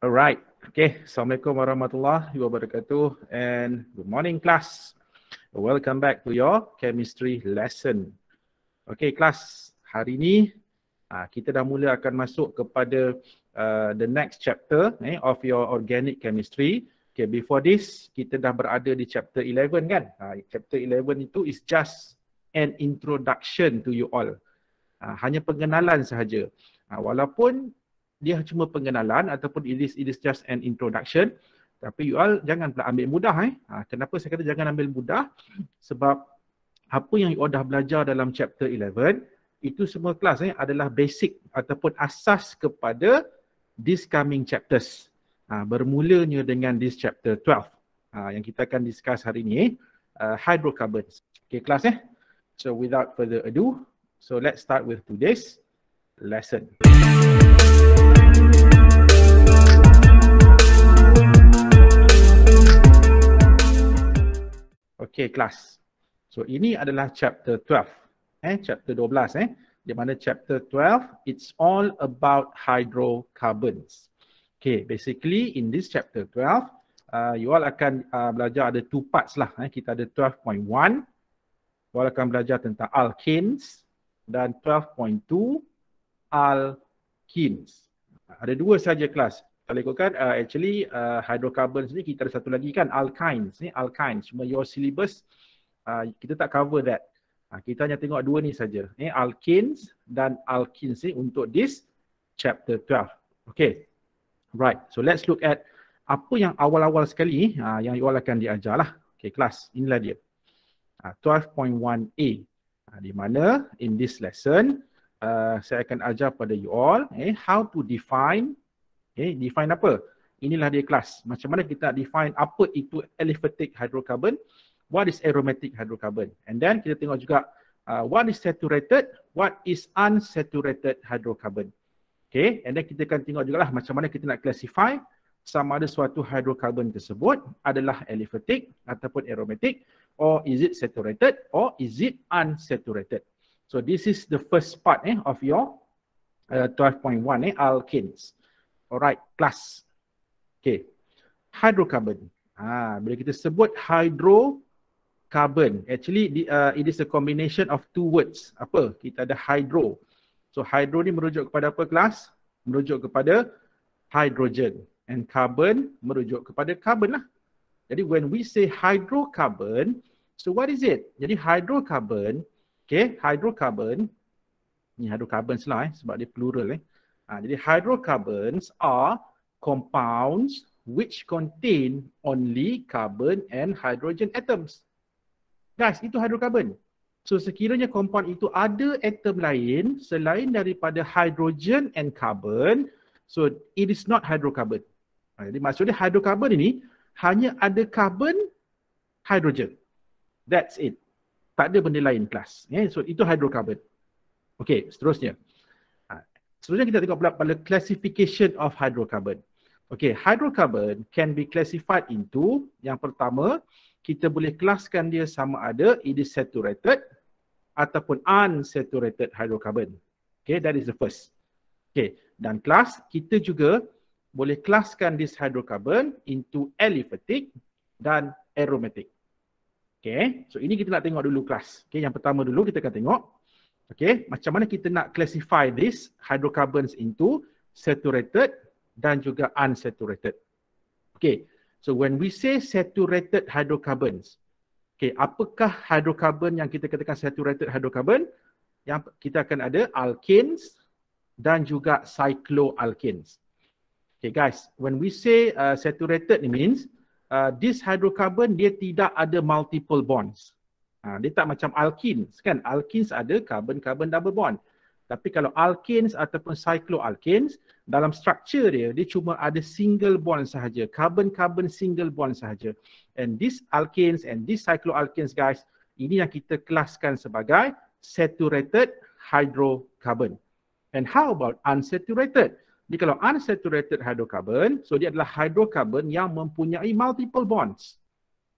Alright. Okay. Assalamualaikum warahmatullahi wabarakatuh and good morning class. Welcome back to your chemistry lesson. Okay class, hari ni ah, kita dah mula akan masuk kepada uh, the next chapter eh, of your organic chemistry. Okay before this, kita dah berada di chapter 11 kan? Uh, chapter 11 itu is just an introduction to you all. Uh, hanya pengenalan sahaja. Uh, walaupun dia cuma pengenalan ataupun it is, it is just an introduction tapi you all jangan pula ambil mudah eh. Ha, kenapa saya kata jangan ambil mudah? Sebab apa yang you all dah belajar dalam chapter 11 itu semua kelas eh, adalah basic ataupun asas kepada this coming chapters. Ha, bermulanya dengan this chapter 12 ha, yang kita akan discuss hari ini. Eh, uh, hydrocarbons. Okay kelas eh. So without further ado, so let's start with today's lesson. Music Okay, kelas. So, ini adalah chapter 12. Eh, chapter 12 eh. Di mana chapter 12, it's all about hydrocarbons. Okay, basically in this chapter 12, uh, you all akan uh, belajar ada two parts lah. Eh. Kita ada 12.1. You all akan belajar tentang alkenes dan 12.2 alkenes ada dua saja kelas kalau ikutkan uh, actually uh, hydrocarbons ni kita ada satu lagi kan alkynes ni alkynes cuma your syllabus uh, kita tak cover that uh, kita hanya tengok dua ni saja ni eh, alkynes dan alkynes ni untuk this chapter 12 okay right so let's look at apa yang awal-awal sekali uh, yang you all akan diajar lah okay kelas inilah dia uh, 12.1a uh, di mana in this lesson Uh, saya akan ajar pada you all eh how to define eh define apa inilah dia kelas macam mana kita nak define apa itu aliphatic hydrocarbon what is aromatic hydrocarbon and then kita tengok juga uh, what is saturated what is unsaturated hydrocarbon okay and then kita akan tengok jugalah macam mana kita nak classify sama ada suatu hydrocarbon tersebut adalah aliphatic ataupun aromatic or is it saturated or is it unsaturated So this is the first part eh, of your uh, 12.1 eh, alkanes. Alright, class. Okay, hydrocarbon. Ah, bila kita sebut hydrocarbon, actually the, uh, it is a combination of two words. Apa? Kita ada hydro. So hydro ni merujuk kepada apa class? Merujuk kepada hydrogen. And carbon merujuk kepada carbon lah. Jadi when we say hydrocarbon, so what is it? Jadi hydrocarbon, Okay, hydrocarbon. Ni hydrocarbon lah eh, sebab dia plural eh. Ha, jadi hydrocarbons are compounds which contain only carbon and hydrogen atoms. Guys, itu hydrocarbon. So sekiranya compound itu ada atom lain selain daripada hydrogen and carbon, so it is not hydrocarbon. Ha, jadi maksudnya hydrocarbon ini hanya ada carbon, hydrogen. That's it tak ada benda lain plus. Yeah? So itu hydrocarbon. Okay, seterusnya. Ha. Seterusnya kita tengok pula pada classification of hydrocarbon. Okay, hydrocarbon can be classified into yang pertama, kita boleh kelaskan dia sama ada it is saturated ataupun unsaturated hydrocarbon. Okay, that is the first. Okay, dan kelas kita juga boleh kelaskan this hydrocarbon into aliphatic dan aromatic. Okay. So ini kita nak tengok dulu kelas. Okay. Yang pertama dulu kita akan tengok. Okay. Macam mana kita nak classify this hydrocarbons into saturated dan juga unsaturated. Okay. So when we say saturated hydrocarbons. Okay. Apakah hydrocarbon yang kita katakan saturated hydrocarbon? Yang kita akan ada alkenes dan juga cycloalkenes. Okay guys, when we say uh, saturated it means uh, this hydrocarbon dia tidak ada multiple bonds. Uh, dia tak macam alkins kan. Alkins ada carbon-carbon double bond. Tapi kalau alkins ataupun cycloalkins dalam struktur dia dia cuma ada single bond sahaja. Carbon-carbon single bond sahaja. And this alkins and this cycloalkins guys ini yang kita kelaskan sebagai saturated hydrocarbon. And how about unsaturated? Jadi kalau unsaturated hydrocarbon, so dia adalah hydrocarbon yang mempunyai multiple bonds.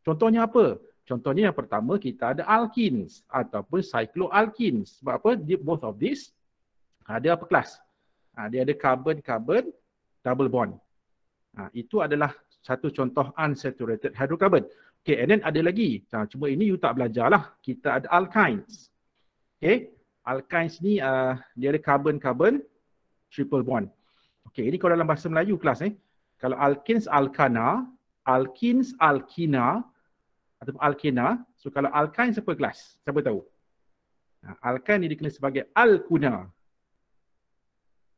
Contohnya apa? Contohnya yang pertama kita ada alkenes ataupun cycloalkenes. Sebab apa? Di both of these ada ah, apa kelas? Ha, ah, dia ada carbon-carbon double bond. Ha, itu adalah satu contoh unsaturated hydrocarbon. Okay, and then ada lagi. Ha, cuma ini you tak belajar lah. Kita ada alkynes. Okay, alkynes ni uh, dia ada carbon-carbon triple bond. Okey, ini kalau dalam bahasa Melayu kelas eh. Kalau alkins alkana, alkins alkina atau alkina. So kalau alkain siapa kelas? Siapa tahu? Ha, alkain ni dikenal sebagai alkuna.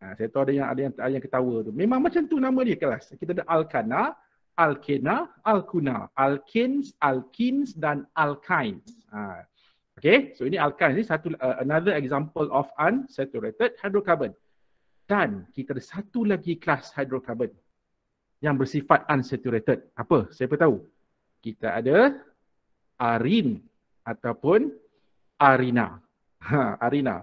Ha, saya tahu ada yang ada yang, ada yang ketawa tu. Memang macam tu nama dia kelas. Kita ada alkana, alkina, alkuna, alkins, alkins dan alkins. Ha. Okay, so ini alkan ni satu uh, another example of unsaturated hydrocarbon dan kita ada satu lagi kelas hidrokarbon yang bersifat unsaturated. Apa? Siapa tahu? Kita ada arin ataupun arina. Ha, arina.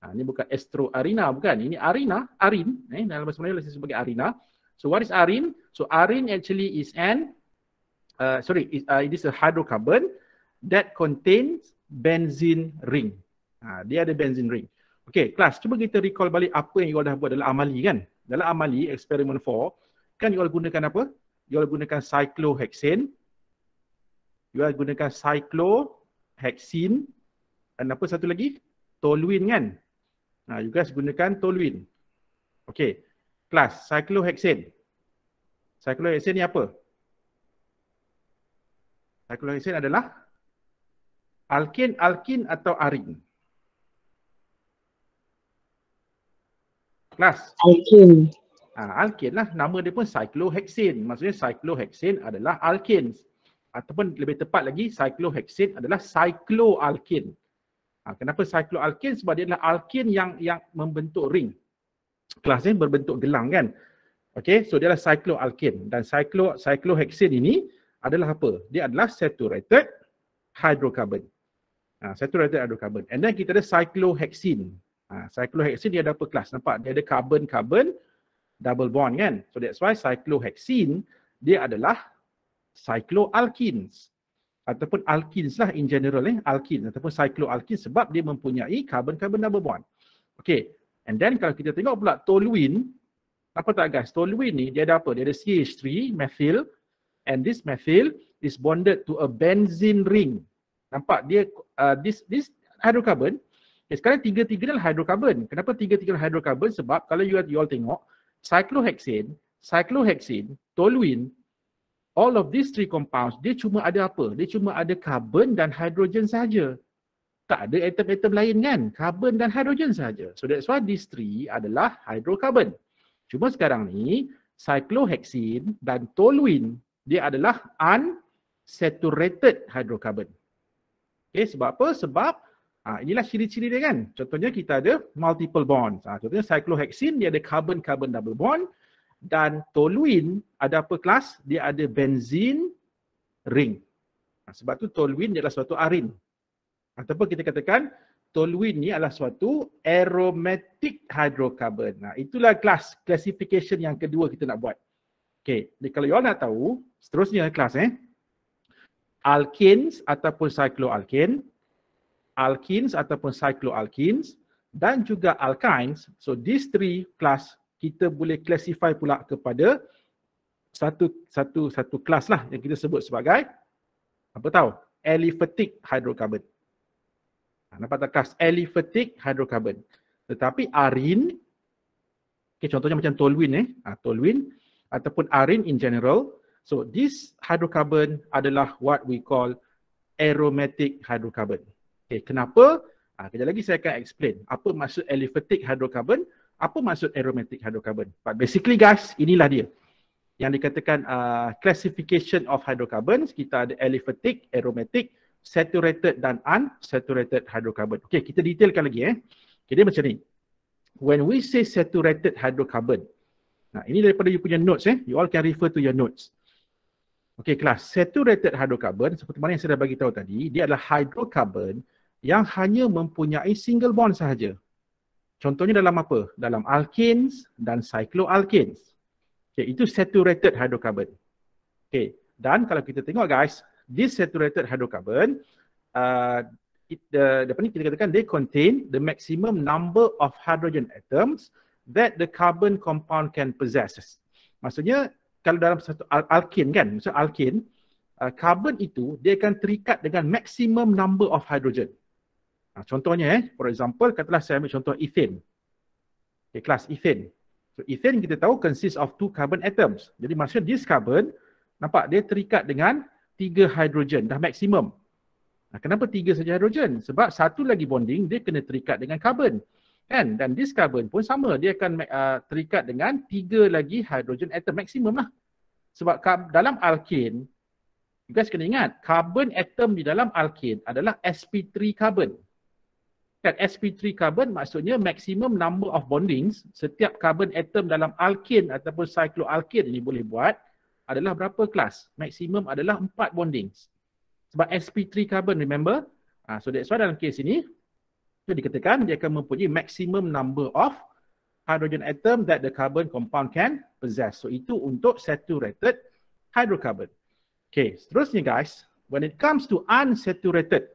Ha, ini bukan estro arina bukan. Ini arina, arin. Eh, dalam bahasa Melayu saya sebagai arina. So what is arin? So arin actually is an uh, sorry, it, uh, it is a hydrocarbon that contains benzene ring. Ha, dia ada benzene ring. Okay, kelas, cuba kita recall balik apa yang you all dah buat dalam amali kan. Dalam amali, eksperimen 4, kan you all gunakan apa? You all gunakan cyclohexane. You all gunakan cyclohexane. Dan apa satu lagi? Toluene kan? Nah, ha, you guys gunakan toluene. Okay, kelas, cyclohexane. Cyclohexane ni apa? Cyclohexane adalah alkin-alkin atau arin. Nas. Alkin. Ha, alkin lah. Nama dia pun cyclohexin. Maksudnya cyclohexin adalah alkin. Ataupun lebih tepat lagi cyclohexin adalah cycloalkin. Ha, kenapa cycloalkin? Sebab dia adalah alkin yang yang membentuk ring. Kelas ni berbentuk gelang kan. Okay, so dia adalah cycloalkin. Dan cyclo cyclohexin ini adalah apa? Dia adalah saturated hydrocarbon. Ha, saturated hydrocarbon. And then kita ada cyclohexin. Ha, cyclohexene dia ada apa kelas? Nampak dia ada carbon-carbon double bond kan? So that's why cyclohexene dia adalah cycloalkenes ataupun alkenes lah in general eh alkene ataupun cycloalkene sebab dia mempunyai carbon-carbon double bond. Okay and then kalau kita tengok pula toluene apa tak guys? Toluene ni dia ada apa? Dia ada CH3 methyl and this methyl is bonded to a benzene ring. Nampak dia uh, this this hydrocarbon Okay, eh, sekarang tiga-tiga adalah hidrokarbon. Kenapa tiga-tiga adalah hidrokarbon? Sebab kalau you, you all tengok, cyclohexane, cyclohexane, toluene, all of these three compounds, dia cuma ada apa? Dia cuma ada carbon dan hidrogen saja. Tak ada atom-atom lain kan? Carbon dan hidrogen saja. So that's why these three adalah hidrokarbon. Cuma sekarang ni, cyclohexane dan toluene, dia adalah unsaturated hydrocarbon. Okay, sebab apa? Sebab Ha, inilah ciri-ciri dia kan. Contohnya kita ada multiple bonds. Ha, contohnya cyclohexene dia ada carbon-carbon double bond dan toluene ada apa kelas? Dia ada benzene ring. Ha, sebab tu toluene adalah suatu arin. Ataupun kita katakan toluene ni adalah suatu aromatic hydrocarbon. Nah, itulah kelas classification yang kedua kita nak buat. Okay, jadi kalau you all nak tahu, seterusnya kelas eh. alkenes ataupun cycloalkane, alkenes ataupun cycloalkenes dan juga alkynes. So these three class kita boleh classify pula kepada satu satu satu kelas lah yang kita sebut sebagai apa tahu aliphatic hydrocarbon. Ha, nampak tak kelas aliphatic hydrocarbon. Tetapi arin okay, contohnya macam toluene eh, ah, ha, toluene ataupun arin in general. So this hydrocarbon adalah what we call aromatic hydrocarbon. Okay, kenapa? Ha, kejap lagi saya akan explain apa maksud aliphatic hydrocarbon, apa maksud aromatic hydrocarbon. But basically guys, inilah dia. Yang dikatakan uh, classification of hydrocarbons, kita ada aliphatic, aromatic, saturated dan unsaturated hydrocarbon. Okay, kita detailkan lagi eh. Okay, dia macam ni. When we say saturated hydrocarbon, nah ini daripada you punya notes eh. You all can refer to your notes. Okay, kelas. Saturated hydrocarbon, seperti mana yang saya dah bagi tahu tadi, dia adalah hydrocarbon yang hanya mempunyai single bond sahaja. Contohnya dalam apa? Dalam alkenes dan cycloalkins. Okay, itu saturated hydrocarbon. Okay, dan kalau kita tengok guys, this saturated hydrocarbon, uh, it, the, depan ni kita katakan they contain the maximum number of hydrogen atoms that the carbon compound can possess. Maksudnya, kalau dalam satu al- alkin kan, maksudnya alkin, uh, carbon itu dia akan terikat dengan maximum number of hydrogen. Ha, contohnya eh, for example katalah saya ambil contoh ethane. Okay, kelas ethane. So ethane kita tahu consists of two carbon atoms. Jadi maksudnya this carbon nampak dia terikat dengan tiga hidrogen dah maksimum. Nah, ha, kenapa tiga saja hidrogen? Sebab satu lagi bonding dia kena terikat dengan carbon. Kan? Dan this carbon pun sama. Dia akan uh, terikat dengan tiga lagi hidrogen atom maksimum lah. Sebab dalam alkane, you guys kena ingat, carbon atom di dalam alkane adalah sp3 carbon kat sp3 carbon maksudnya maximum number of bondings setiap carbon atom dalam alkene ataupun cycloalkene ini boleh buat adalah berapa kelas? Maximum adalah 4 bondings. Sebab sp3 carbon remember? Ha, so that's why dalam kes ini dia dikatakan dia akan mempunyai maximum number of hydrogen atom that the carbon compound can possess. So itu untuk saturated hydrocarbon. Okay, seterusnya guys, when it comes to unsaturated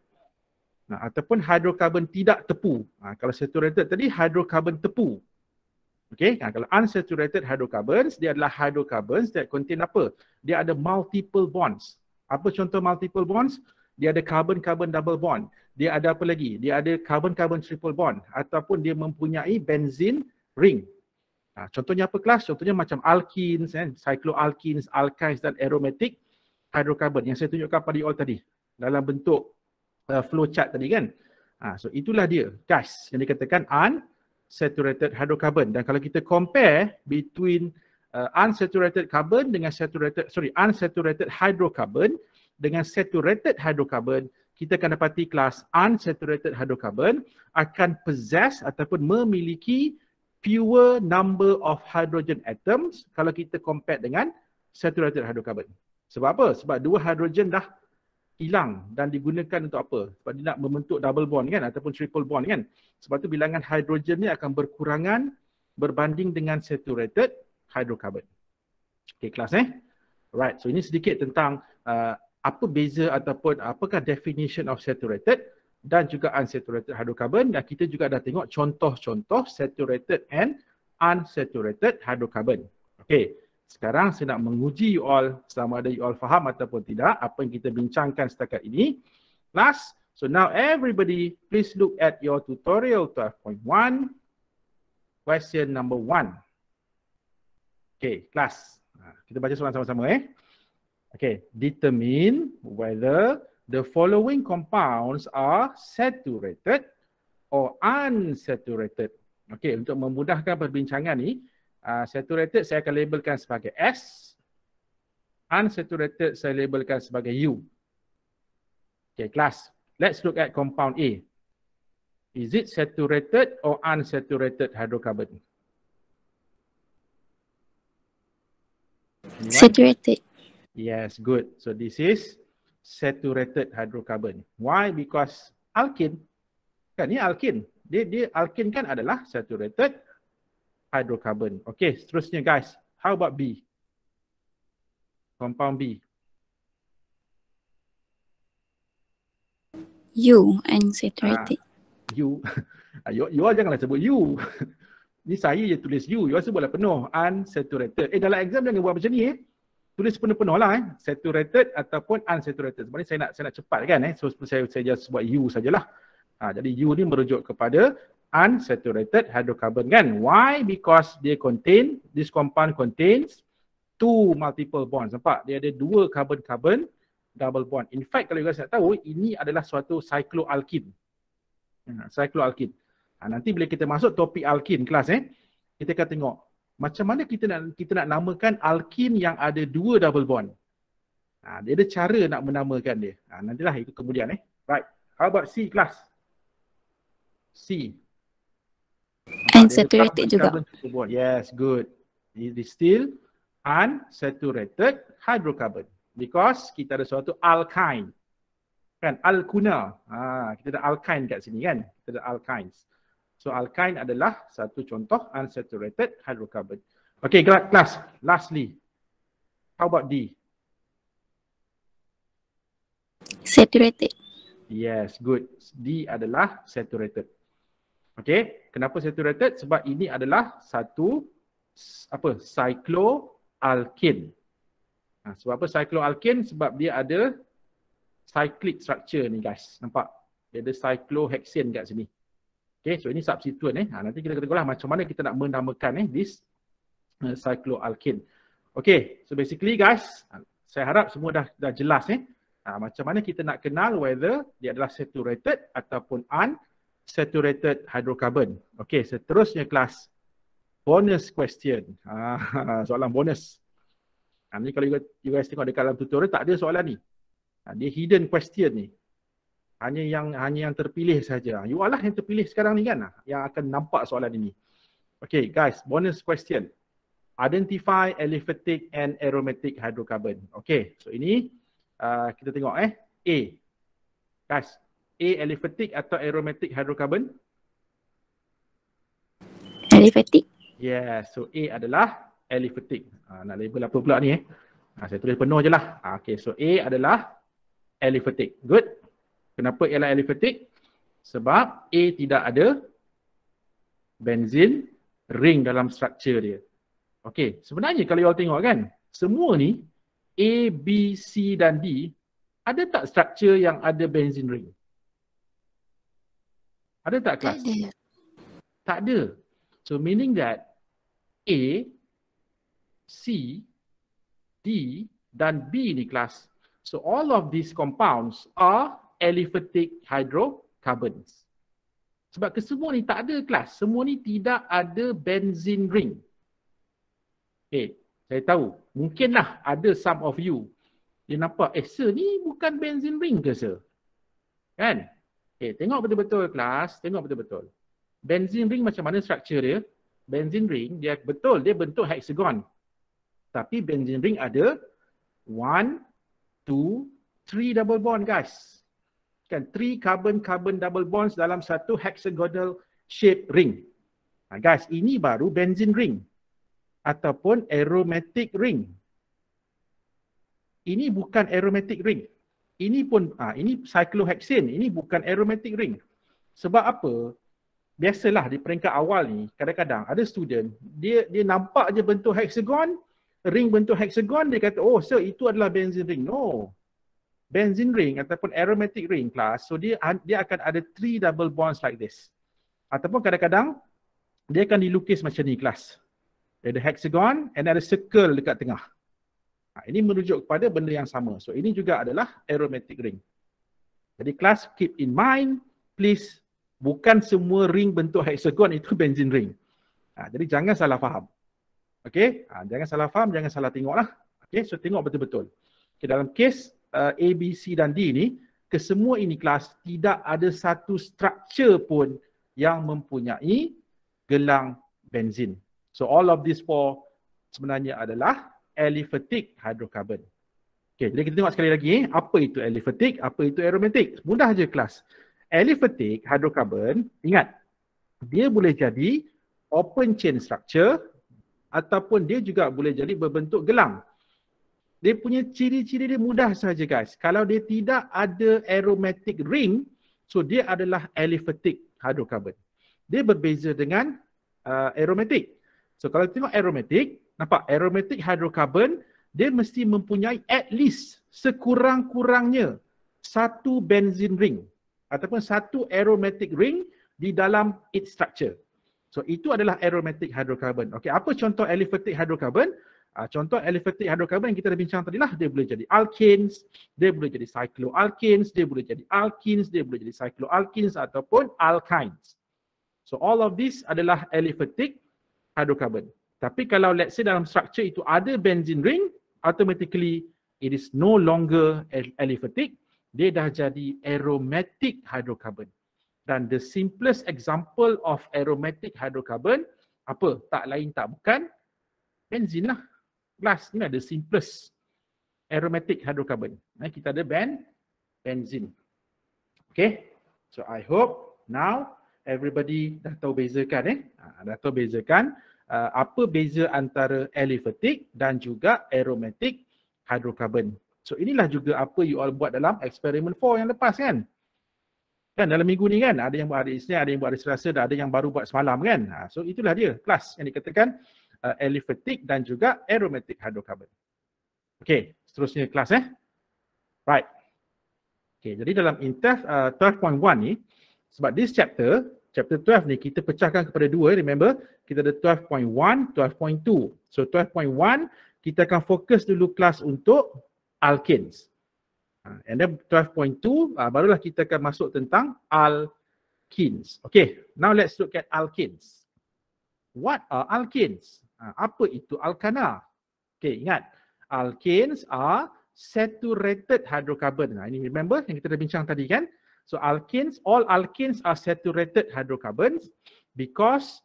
Nah, ataupun hidrokarbon tidak tepu. Nah, kalau saturated tadi hidrokarbon tepu. Okay. nah, kalau unsaturated hydrocarbons dia adalah hydrocarbons that contain apa? Dia ada multiple bonds. Apa contoh multiple bonds? Dia ada carbon-carbon double bond. Dia ada apa lagi? Dia ada carbon-carbon triple bond ataupun dia mempunyai benzene ring. Nah, contohnya apa kelas? Contohnya macam alkenes, eh, kan? cycloalkenes, alkynes dan aromatic hydrocarbon yang saya tunjukkan pada you all tadi dalam bentuk uh, flow chart tadi kan. Ha, so itulah dia gas yang dikatakan unsaturated hydrocarbon dan kalau kita compare between uh, unsaturated carbon dengan saturated sorry unsaturated hydrocarbon dengan saturated hydrocarbon kita akan dapati kelas unsaturated hydrocarbon akan possess ataupun memiliki fewer number of hydrogen atoms kalau kita compare dengan saturated hydrocarbon. Sebab apa? Sebab dua hydrogen dah hilang dan digunakan untuk apa? Sebab dia nak membentuk double bond kan ataupun triple bond kan. Sebab tu bilangan hidrogen ni akan berkurangan berbanding dengan saturated hydrocarbon. Okay kelas eh. Right so ini sedikit tentang uh, apa beza ataupun apakah definition of saturated dan juga unsaturated hydrocarbon dan kita juga dah tengok contoh-contoh saturated and unsaturated hydrocarbon. Okay. Sekarang saya nak menguji you all sama ada you all faham ataupun tidak apa yang kita bincangkan setakat ini. Last, so now everybody please look at your tutorial 12.1 question number 1. Okay, class. Ha, kita baca soalan sama-sama eh. Okay, determine whether the following compounds are saturated or unsaturated. Okay, untuk memudahkan perbincangan ni, Ah, saturated saya akan labelkan sebagai S unsaturated saya labelkan sebagai U Okay class let's look at compound A Is it saturated or unsaturated hydrocarbon? Saturated Yes good so this is saturated hydrocarbon why because alkene kan ni alkene dia dia alkene kan adalah saturated hydrocarbon. Okay, seterusnya guys, how about B? Compound B. U unsaturated. Ah, U. Ha, you, you all janganlah sebut U. ni saya je tulis U. You all sebutlah penuh. Unsaturated. Eh dalam exam jangan buat macam ni eh. Tulis penuh-penuh lah eh. Saturated ataupun unsaturated. Sebab ni saya nak, saya nak cepat kan eh. So saya, saya just buat U sajalah. Ha, jadi U ni merujuk kepada unsaturated hydrocarbon kan why because dia contain this compound contains two multiple bonds nampak dia ada dua carbon carbon double bond in fact kalau you guys nak tahu ini adalah suatu cycloalkin. Ha, cycloalkin. ha, nanti bila kita masuk topik alkin kelas eh kita akan tengok macam mana kita nak kita nak namakan alkin yang ada dua double bond ha, dia ada cara nak menamakan dia ha, nantilah itu kemudian eh right how about C kelas C unsaturated kan juga. Yes, good. It is still unsaturated hydrocarbon because kita ada suatu alkyne. Kan? Alkuna. Ha, kita ada alkyne kat sini kan? Kita ada alkynes. So alkyne adalah satu contoh unsaturated hydrocarbon. Okay, class. Lastly, how about D? Saturated. Yes, good. D adalah saturated. Okay, kenapa saturated? Sebab ini adalah satu apa? Cycloalkene. Ha, sebab apa cycloalkene? Sebab dia ada cyclic structure ni guys. Nampak? Dia ada cyclohexane kat sini. Okay, so ini substituent eh. Ha, nanti kita kena lah macam mana kita nak menamakan eh this uh, cycloalkene. Okey, so basically guys, ha, saya harap semua dah dah jelas eh. Ha, macam mana kita nak kenal whether dia adalah saturated ataupun un saturated hydrocarbon. Okey, seterusnya kelas bonus question. Ha, soalan bonus. Ha, ni kalau you, you guys tengok dekat dalam tutorial tak ada soalan ni. Ha, dia hidden question ni. Hanya yang hanya yang terpilih saja. You all lah yang terpilih sekarang ni kan yang akan nampak soalan ini. Okay guys, bonus question. Identify aliphatic and aromatic hydrocarbon. Okay, so ini uh, kita tengok eh. A. Guys, A aliphatic atau aromatic hydrocarbon? Aliphatic. Yeah, so A adalah aliphatic. Ah nak label apa pula ni eh? Ah saya tulis penuh je lah. Ah, okay, so A adalah aliphatic. Good. Kenapa ialah aliphatic? Sebab A tidak ada benzene ring dalam struktur dia. Okay, sebenarnya kalau you tengok kan, semua ni A, B, C dan D ada tak struktur yang ada benzene ring? Ada tak kelas? Tak ada. Tak ada. So meaning that A, C, D dan B ni kelas. So all of these compounds are aliphatic hydrocarbons. Sebab kesemua ni tak ada kelas. Semua ni tidak ada benzene ring. Okay. Eh, saya tahu. Mungkinlah ada some of you. Dia nampak, eh sir ni bukan benzene ring ke sir? Kan? Okay, tengok betul-betul kelas, tengok betul-betul. Benzene ring macam mana struktur dia? Benzene ring dia betul dia bentuk hexagon. Tapi benzene ring ada 1 2 3 double bond guys. Kan 3 carbon carbon double bonds dalam satu hexagonal shape ring. Nah, ha, guys, ini baru benzene ring ataupun aromatic ring. Ini bukan aromatic ring ini pun ha, ini cyclohexane ini bukan aromatic ring sebab apa biasalah di peringkat awal ni kadang-kadang ada student dia dia nampak je bentuk hexagon ring bentuk hexagon dia kata oh so itu adalah benzene ring no benzene ring ataupun aromatic ring class so dia dia akan ada three double bonds like this ataupun kadang-kadang dia akan dilukis macam ni kelas ada hexagon and ada circle dekat tengah Ha, ini merujuk kepada benda yang sama. So ini juga adalah aromatic ring. Jadi kelas keep in mind, please bukan semua ring bentuk hexagon itu benzene ring. Ha, jadi jangan salah faham. Okay, ha, jangan salah faham, jangan salah tengok lah. Okay, so tengok betul-betul. Okay, dalam kes uh, A, B, C dan D ini, kesemua ini kelas tidak ada satu struktur pun yang mempunyai gelang benzin. So all of these four sebenarnya adalah aliphatic hydrocarbon. Okay, jadi kita tengok sekali lagi eh, apa itu aliphatic, apa itu aromatic. Mudah je kelas. Aliphatic hydrocarbon, ingat dia boleh jadi open chain structure ataupun dia juga boleh jadi berbentuk gelang. Dia punya ciri-ciri dia mudah saja guys. Kalau dia tidak ada aromatic ring, so dia adalah aliphatic hydrocarbon. Dia berbeza dengan uh, aromatic. So kalau tengok aromatic, Nampak? Aromatic hydrocarbon dia mesti mempunyai at least sekurang-kurangnya satu benzin ring ataupun satu aromatic ring di dalam its structure. So itu adalah aromatic hydrocarbon. Okay, apa contoh aliphatic hydrocarbon? Uh, contoh aliphatic hydrocarbon yang kita dah bincang tadi lah, dia boleh jadi alkanes, dia boleh jadi cycloalkanes, dia boleh jadi alkenes, dia boleh jadi cycloalkenes ataupun alkynes. So all of these adalah aliphatic hydrocarbon. Tapi kalau let's say dalam structure itu ada benzene ring, automatically it is no longer aliphatic. Dia dah jadi aromatic hydrocarbon. Dan the simplest example of aromatic hydrocarbon, apa? Tak lain tak bukan, benzene lah. Plus ni ada lah, simplest aromatic hydrocarbon. Nah, kita ada ben, benzene. Okay, so I hope now everybody dah tahu bezakan eh. Ha, dah tahu bezakan uh, apa beza antara aliphatic dan juga aromatic hydrocarbon. So inilah juga apa you all buat dalam eksperimen 4 yang lepas kan. Kan dalam minggu ni kan ada yang buat hari Isnin, ada yang buat hari Selasa dan ada yang baru buat semalam kan. Ha, so itulah dia kelas yang dikatakan uh, aliphatic dan juga aromatic hydrocarbon. Okay seterusnya kelas eh. Right. Okay jadi dalam intef uh, 12.1 ni sebab this chapter chapter 12 ni kita pecahkan kepada dua remember kita ada 12.1 12.2 so 12.1 kita akan fokus dulu kelas untuk alkenes ha, and then 12.2 uh, ah, barulah kita akan masuk tentang alkenes okay now let's look at alkenes what are alkenes uh, ah, apa itu alkana okay ingat alkenes are saturated hydrocarbon nah ini remember yang kita dah bincang tadi kan So alkenes, all alkenes are saturated hydrocarbons because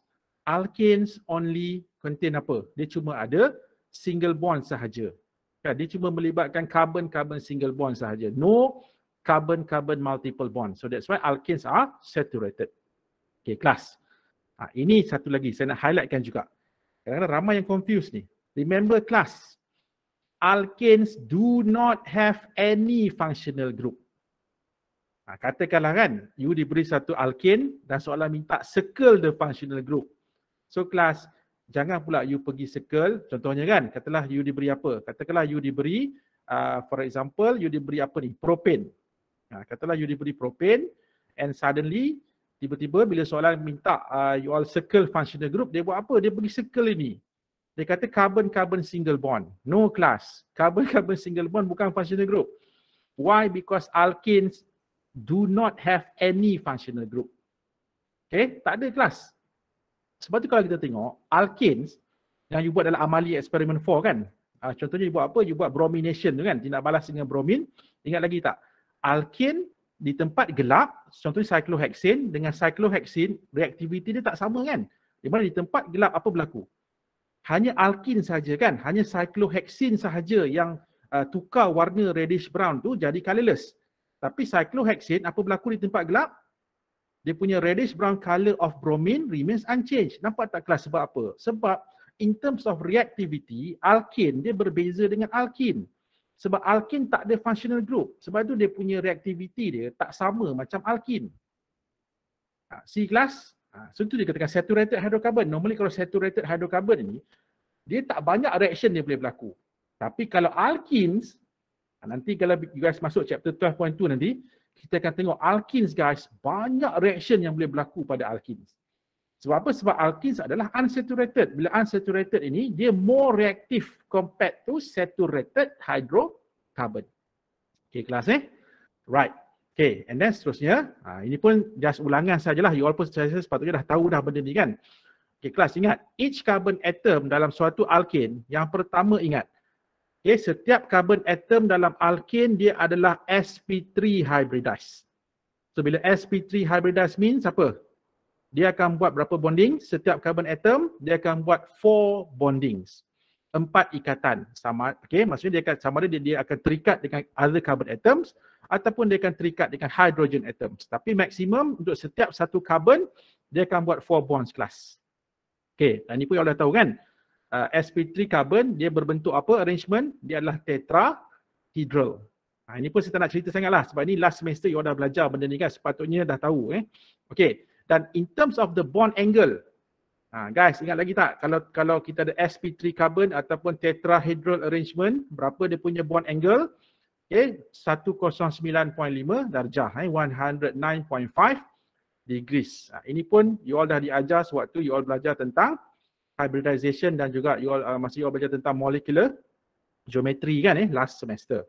alkenes only contain apa? Dia cuma ada single bond sahaja. Kan? Dia cuma melibatkan carbon-carbon single bond sahaja. No carbon-carbon multiple bond. So that's why alkenes are saturated. Okay, kelas. Ha, ini satu lagi saya nak highlightkan juga. Kadang-kadang ramai yang confused ni. Remember kelas. Alkenes do not have any functional group. Ha, katakanlah kan, you diberi satu alkane dan soalan minta circle the functional group. So class jangan pula you pergi circle. Contohnya kan, katalah you diberi apa? Katakanlah you diberi, uh, for example, you diberi apa ni? Propane. Ha, katalah you diberi propane and suddenly, tiba-tiba bila soalan minta uh, you all circle functional group, dia buat apa? Dia pergi circle ini. Dia kata carbon-carbon single bond. No class. Carbon-carbon single bond bukan functional group. Why? Because alkenes do not have any functional group. Okay, tak ada kelas. Sebab tu kalau kita tengok, alkenes yang you buat dalam amali eksperimen 4 kan. Uh, contohnya you buat apa? You buat bromination tu kan. Tindak balas dengan bromin. Ingat lagi tak? Alkane di tempat gelap, contohnya cyclohexane dengan cyclohexane, reaktiviti dia tak sama kan? Di mana di tempat gelap apa berlaku? Hanya alkene saja kan? Hanya cyclohexane saja yang uh, tukar warna reddish brown tu jadi colorless. Tapi cyclohexane apa berlaku di tempat gelap? Dia punya reddish brown color of bromine remains unchanged. Nampak tak kelas sebab apa? Sebab in terms of reactivity, alkene dia berbeza dengan alkene. Sebab alkene tak ada functional group. Sebab tu dia punya reactivity dia tak sama macam alkene. See ha, kelas? Ha, so tu dia katakan saturated hydrocarbon. Normally kalau saturated hydrocarbon ni, dia tak banyak reaction dia boleh berlaku. Tapi kalau alkenes, Ha, nanti kalau you guys masuk chapter 12.2 nanti, kita akan tengok alkins guys, banyak reaction yang boleh berlaku pada alkins. Sebab apa? Sebab alkins adalah unsaturated. Bila unsaturated ini, dia more reactive compared to saturated hydrocarbon. Okay kelas eh. Right. Okay and then seterusnya, ha, ini pun just ulangan sajalah. You all pun saya sepatutnya dah tahu dah benda ni kan. Okay kelas ingat, each carbon atom dalam suatu alkin, yang pertama ingat, Okay, setiap carbon atom dalam alkene dia adalah sp3 hybridized. So bila sp3 hybridized means apa? Dia akan buat berapa bonding? Setiap carbon atom dia akan buat four bondings. Empat ikatan sama okey maksudnya dia akan sama ada dia, dia akan terikat dengan other carbon atoms ataupun dia akan terikat dengan hydrogen atoms. Tapi maksimum untuk setiap satu carbon dia akan buat four bonds class. Okey, dan ni pun yang dah tahu kan? uh, ah, sp3 carbon dia berbentuk apa arrangement dia adalah tetrahedral ha, ini pun saya tak nak cerita sangatlah sebab ini last semester you dah belajar benda ni kan sepatutnya dah tahu eh okey dan in terms of the bond angle ha, guys ingat lagi tak kalau kalau kita ada sp3 carbon ataupun tetrahedral arrangement berapa dia punya bond angle Okay, 109.5 darjah eh 109.5 degrees. Ini pun you all dah diajar sewaktu you all belajar tentang hybridization dan juga you all uh, masih you all belajar tentang molecular geometry kan eh last semester.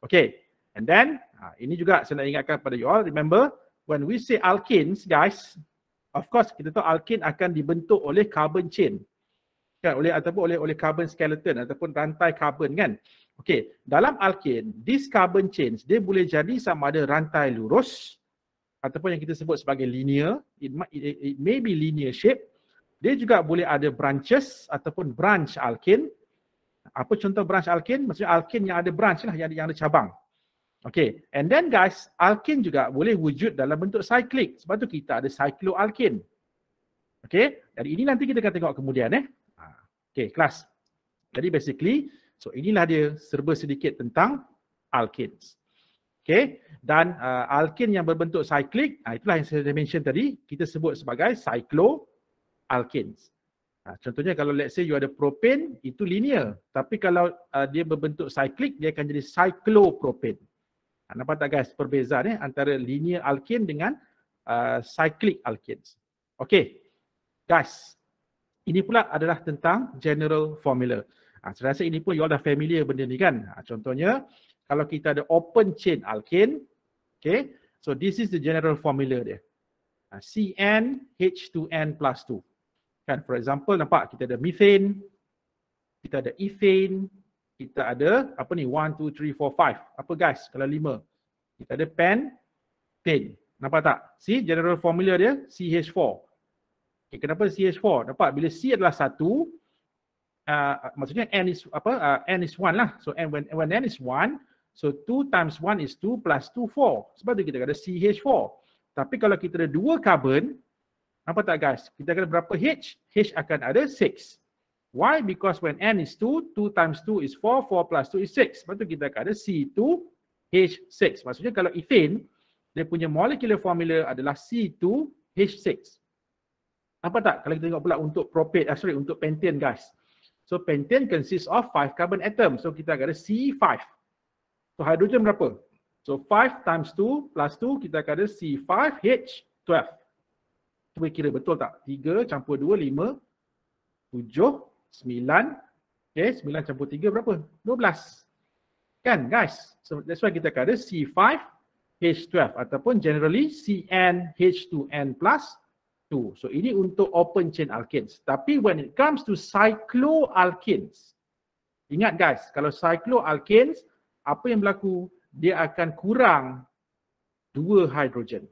Okay and then uh, ini juga saya nak ingatkan kepada you all remember when we say alkenes guys of course kita tahu alkene akan dibentuk oleh carbon chain kan oleh ataupun oleh oleh carbon skeleton ataupun rantai carbon kan. Okay dalam alkene these carbon chains, dia boleh jadi sama ada rantai lurus ataupun yang kita sebut sebagai linear it, it, it may be linear shape dia juga boleh ada branches ataupun branch alkin. Apa contoh branch alkin? Maksudnya alkin yang ada branch lah yang ada, yang ada cabang. Okay and then guys alkin juga boleh wujud dalam bentuk cyclic. Sebab tu kita ada cycloalkin. Okay jadi ini nanti kita akan tengok kemudian eh. Ha, okay kelas. Jadi basically so inilah dia serba sedikit tentang alkins. Okay dan uh, alkin yang berbentuk cyclic uh, itulah yang saya mention tadi kita sebut sebagai cycloalkin alkanes. Ha, contohnya kalau let's say you ada propane itu linear tapi kalau uh, dia berbentuk cyclic dia akan jadi cyclopropane. Ha, nampak tak guys perbezaan eh antara linear alkene dengan uh, cyclic alkene? Okay guys ini pula adalah tentang general formula. Ha, saya rasa ini pun you all dah familiar benda ni kan. Ha, contohnya kalau kita ada open chain alkene, okay so this is the general formula dia. Ha, CnH2n plus 2. Kan for example nampak kita ada methane, kita ada ethane, kita ada apa ni one, two, three, four, five, Apa guys kalau lima, Kita ada pen ten. Nampak tak? See general formula dia CH4. Okay, kenapa CH4? Nampak bila C adalah satu, Uh, maksudnya n is apa uh, n is one lah so n when when n is one, so two times one is two plus two four, sebab tu kita ada CH4 tapi kalau kita ada dua carbon Nampak tak guys? Kita kena berapa H? H akan ada 6. Why? Because when N is 2, 2 times 2 is 4, 4 plus 2 is 6. Lepas tu kita akan ada C2, H6. Maksudnya kalau ethane, dia punya molecular formula adalah C2, H6. Nampak tak? Kalau kita tengok pula untuk propane, ah, sorry, untuk pentane guys. So pentane consists of 5 carbon atom. So kita akan ada C5. So hydrogen berapa? So 5 times 2 plus 2, kita akan ada C5, H12. Cuba kira betul tak? 3 campur 2, 5, 7, 9. Okay, 9 campur 3 berapa? 12. Kan guys? So that's why kita kata C5, H12 ataupun generally CN, H2N plus 2. So ini untuk open chain alkenes. Tapi when it comes to cycloalkanes, ingat guys, kalau cycloalkanes, apa yang berlaku? Dia akan kurang dua hidrogen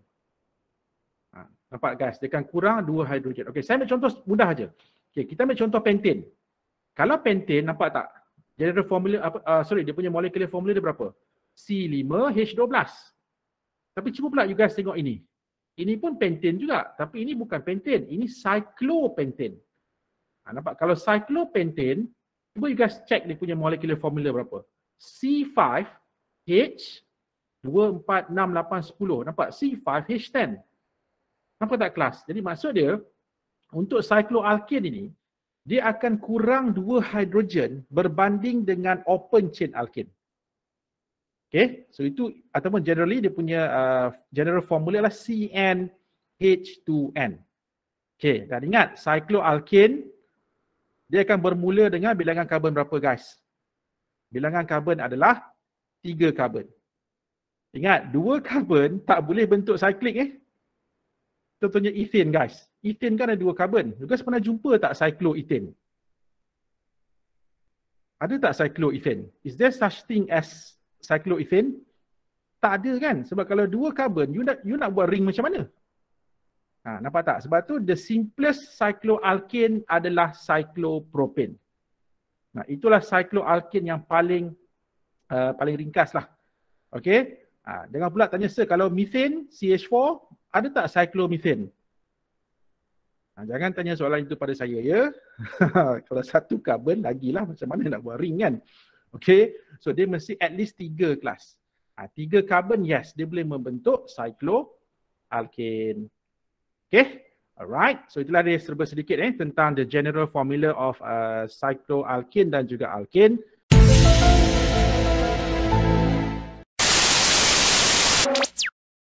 nampak gas dia akan kurang dua hidrogen. Okey, saya ambil contoh mudah aja. Okey, kita ambil contoh pentin. Kalau pentin nampak tak? General formula apa uh, sorry dia punya molecular formula dia berapa? C5H12. Tapi cuba pula you guys tengok ini. Ini pun pentin juga tapi ini bukan pentin, ini cyclopentin. Ha, nampak kalau cyclopentin cuba you guys check dia punya molecular formula berapa? C5H 2, 4, 6, 8, 10. Nampak? C5H10. Kenapa tak kelas? Jadi maksud dia untuk cycloalkane ini dia akan kurang dua hidrogen berbanding dengan open chain alkane. Okay, so itu ataupun generally dia punya uh, general formula adalah CnH2n. Okay, dan ingat cycloalkane dia akan bermula dengan bilangan karbon berapa guys? Bilangan karbon adalah tiga karbon. Ingat, dua karbon tak boleh bentuk cyclic eh contohnya ethane guys. Ethane kan ada dua carbon. You guys pernah jumpa tak cyclo cycloethane? Ada tak cyclo cycloethane? Is there such thing as cyclo cycloethane? Tak ada kan? Sebab kalau dua carbon, you nak you nak buat ring macam mana? Ha, nampak tak? Sebab tu the simplest cycloalkane adalah cyclopropane. Nah, itulah cycloalkane yang paling uh, paling ringkas lah. Okay. Ha, dengan pula tanya sir, kalau methane CH4 ada tak siklomethen? Ha, jangan tanya soalan itu pada saya ya. Kalau satu carbon lah, macam mana nak buat ring kan? Okay, so dia mesti at least tiga kelas. Ha, tiga carbon yes, dia boleh membentuk cycloalkane. Okay, alright. So itulah dia serba sedikit eh tentang the general formula of uh, cycloalkane dan juga alkane.